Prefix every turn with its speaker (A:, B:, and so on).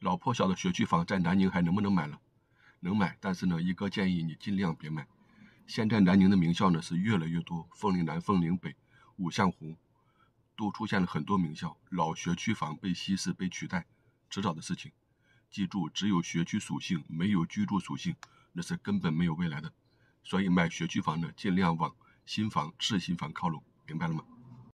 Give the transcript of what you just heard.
A: 老破小的学区房在南宁还能不能买了？能买，但是呢，一哥建议你尽量别买。现在南宁的名校呢是越来越多，凤岭南、凤岭北、五象湖，都出现了很多名校。老学区房被稀释、被取代，迟早的事情。记住，只有学区属性，没有居住属性，那是根本没有未来的。所以买学区房呢，尽量往新房、次新房靠拢，明白了吗？